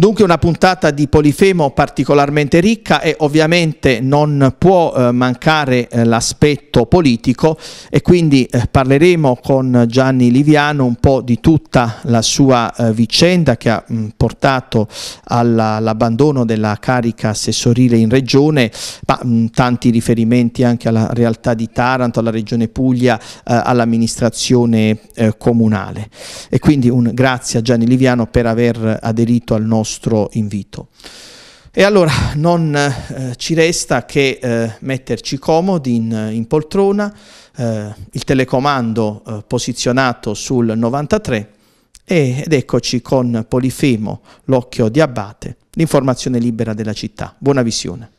Dunque una puntata di Polifemo particolarmente ricca e ovviamente non può eh, mancare eh, l'aspetto politico e quindi eh, parleremo con Gianni Liviano un po' di tutta la sua eh, vicenda che ha mh, portato all'abbandono della carica assessorile in regione, ma mh, tanti riferimenti anche alla realtà di Taranto, alla regione Puglia, eh, all'amministrazione eh, comunale. E quindi un grazie a Gianni Liviano per aver aderito al nostro nostro invito. E allora non eh, ci resta che eh, metterci comodi in, in poltrona, eh, il telecomando eh, posizionato sul 93 e, ed eccoci con Polifemo, l'occhio di Abate, l'informazione libera della città. Buona visione.